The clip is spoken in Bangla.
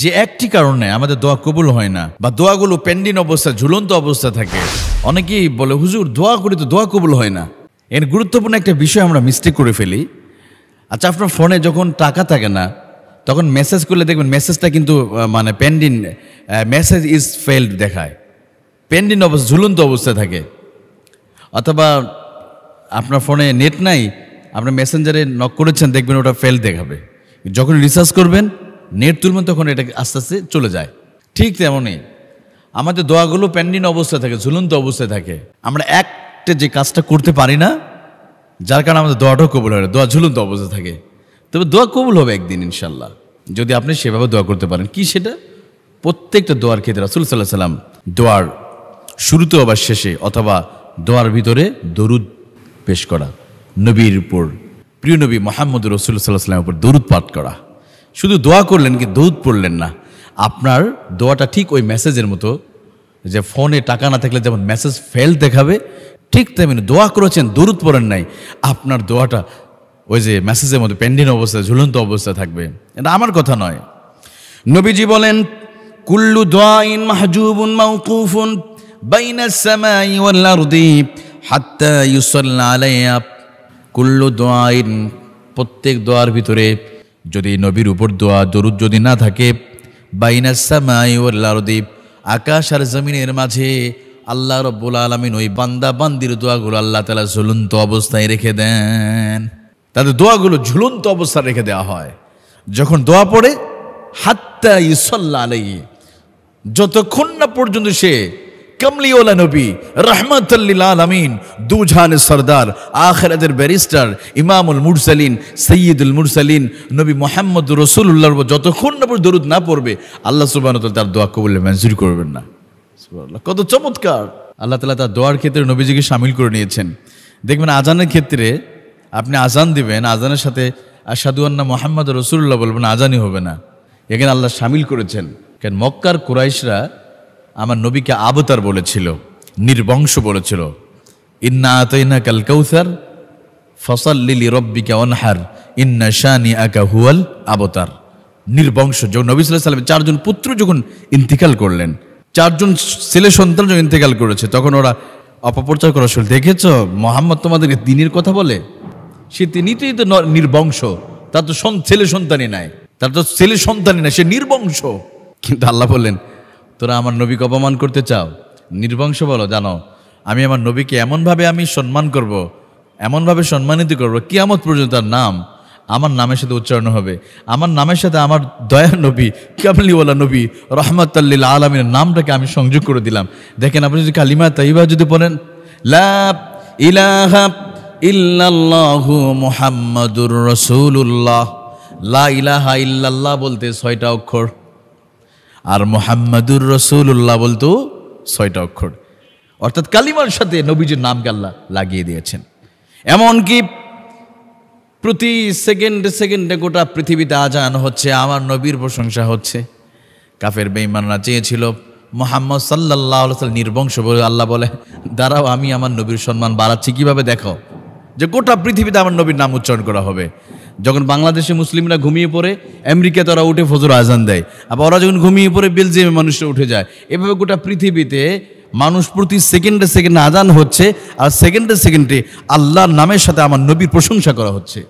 যে একটি কারণে আমাদের দোয়া কবুল হয় না বা দোয়াগুলো পেন্ডিং অবস্থা ঝুলন্ত অবস্থা থাকে অনেকেই বলে হুজুর দোয়া করি তো দোয়া কবুল হয় না এর গুরুত্বপূর্ণ একটা বিষয় আমরা মিস্টেক করে ফেলি আচ্ছা আপনার ফোনে যখন টাকা থাকে না তখন মেসেজ করলে দেখবেন মেসেজটা কিন্তু মানে পেন্ডিং মেসেজ ইজ ফেলড দেখায় পেন্ডিং অবস্থা ঝুলন্ত অবস্থায় থাকে অথবা আপনার ফোনে নেট নাই আপনার মেসেঞ্জারে নক করেছেন দেখবেন ওটা ফেল দেখাবে যখন রিসার্চ করবেন নেট তুলবেন তখন এটা আস্তে আস্তে চলে যায় ঠিক তেমনই আমাদের দোয়াগুলো প্যান্ডিন অবস্থায় থাকে ঝুলন্ত অবস্থায় থাকে আমরা একটা যে কাজটা করতে পারি না যার কারণে আমাদের দোয়াটাও কবুল হয় দোয়া ঝুলন্ত অবস্থায় থাকে তবে দোয়া কবুল হবে একদিন ইনশাল্লাহ যদি আপনি সেভাবে দোয়া করতে পারেন কি সেটা প্রত্যেকটা দোয়ার ক্ষেত্রে রাসুল সাল্লাহ সাল্লাম দোয়ার শুরুতে আবার শেষে অথবা দোয়ার ভিতরে দরুদ পেশ করা নবীর উপর প্রিয় নবী মোহাম্মদ রসুল্লাহ সাল্লাহ সাল্লামের উপর দরুদ পাঠ করা শুধু দোয়া করলেন কি দুধ পড়লেন না আপনার দোয়াটা ঠিক ওই মেসেজের মতো যে ফোনে টাকা না থাকলে যেমন মেসেজ ফেল দেখাবে ঠিক তেমনি দোয়া করেছেন দূরত পড়েন নাই আপনার দোয়াটা ওই যে মেসেজের মধ্যে পেন্ডিং অবস্থায় ঝুলন্ত অবস্থায় থাকবে এটা আমার কথা নয় নবীজি বলেন কুল্লু দোয়াইন মাহজুবুন মাউকুফুন বাইনা সামাই ওয়াল আরদি হাত্তা ইউসাল্লা আলাইয়া কুল্লু দোয়াইন প্রত্যেক দোয়ার ভিতরে যদি নবীর উপর দোয়া দরুদ যদি না থাকে বাইনাসামাইদ্বীপ আকাশ আর জমিনের মাঝে আল্লাহ রব্বুল আলমিন ওই বান্দা বান্দির দোয়াগুলো আল্লাহ তালা ঝুলন্ত অবস্থায় রেখে দেন তাদের দোয়াগুলো ঝুলন্ত অবস্থায় রেখে দেওয়া হয় যখন দোয়া পড়ে হাত্তা ইসল্লা আলাই যতক্ষণ না পর্যন্ত সে কামলিওলা নবী রহমতুল্লিল আলমিন দুজাহানের সরদার আখেরাদের ব্যারিস্টার ইমামুল মুরসালিন সৈয়দুল মুরসালিন নবী মোহাম্মদ রসুল্লাহর যতক্ষণ না দরুদ না পড়বে আল্লাহ সুবাহ তার দোয়া কবলে মঞ্জুর করবেন না কত চমৎকার আল্লাহ তালা তার দোয়ার ক্ষেত্রে নবীজিকে সামিল করে নিয়েছেন দেখবেন আজানের ক্ষেত্রে আপনি আজান দিবেন আজানের সাথে আসাদুয়ান্না মোহাম্মদ রসুল্লাহ বলবেন আজানই হবে না এখানে আল্লাহ সামিল করেছেন কেন মক্কার কুরাইশরা আমার নবীকে আবতার বলেছিল নির্বংশ বলেছিল ইন্না আতইনা কাল কৌসার লিলি রব্বিকা অনহার ইন্না শানি আকা হুয়াল আবতার নির্বংশ যখন নবী সাল্লাহ সাল্লামের চারজন পুত্র যখন ইন্তিকাল করলেন চারজন ছেলে সন্তান যখন ইন্তেকাল করেছে তখন ওরা অপপ্রচার করা শুরু দেখেছ মোহাম্মদ তোমাদের দিনের কথা বলে সে তিনিতেই তো নির্বংশ তার তো ছেলে সন্তানই নাই তার তো ছেলে সন্তানই নাই সে নির্বংশ কিন্তু আল্লাহ বললেন তোরা আমার নবীকে অপমান করতে চাও নির্বংশ বলো জানো আমি আমার নবীকে এমনভাবে আমি সম্মান করব। এমনভাবে সম্মানিত করব কিয়ামত পর্যন্ত তার নাম আমার নামের সাথে উচ্চারণ হবে আমার নামের সাথে আমার দয়া নবী কিয়ামলিওয়ালা নবী রহমতাল্লিল আলমের নামটাকে আমি সংযোগ করে দিলাম দেখেন আপনি যদি কালিমা তাইবা যদি বলেন লাহাম্মদুর ইলাহা রসুল্লাহ লা ইলাহা ইল্লাল্লাহ বলতে ছয়টা অক্ষর আর মোহাম্মদুর রসুল্লাহ বলতো ছয়টা অক্ষর অর্থাৎ কালিমার সাথে নবীজির নামকে আল্লাহ লাগিয়ে দিয়েছেন এমনকি প্রতি সেকেন্ডে সেকেন্ডে গোটা পৃথিবীতে আজান হচ্ছে আমার নবীর প্রশংসা হচ্ছে কাফের বেঈমানরা চেয়েছিল মোহাম্মদ সাল্লাহ নির্বংশ বলে আল্লাহ বলে দাঁড়াও আমি আমার নবীর সম্মান বাড়াচ্ছি কিভাবে দেখো যে গোটা পৃথিবীতে আমার নবীর নাম উচ্চারণ করা হবে যখন বাংলাদেশে মুসলিমরা ঘুমিয়ে পড়ে আমেরিকাতে ওরা উঠে ফজর আজান দেয় আবার ওরা যখন ঘুমিয়ে পড়ে বেলজিয়ামে মানুষরা উঠে যায় এভাবে গোটা পৃথিবীতে মানুষ প্রতি সেকেন্ডে সেকেন্ডে আজান হচ্ছে আর সেকেন্ডে সেকেন্ডে আল্লাহর নামের সাথে আমার নবীর প্রশংসা করা হচ্ছে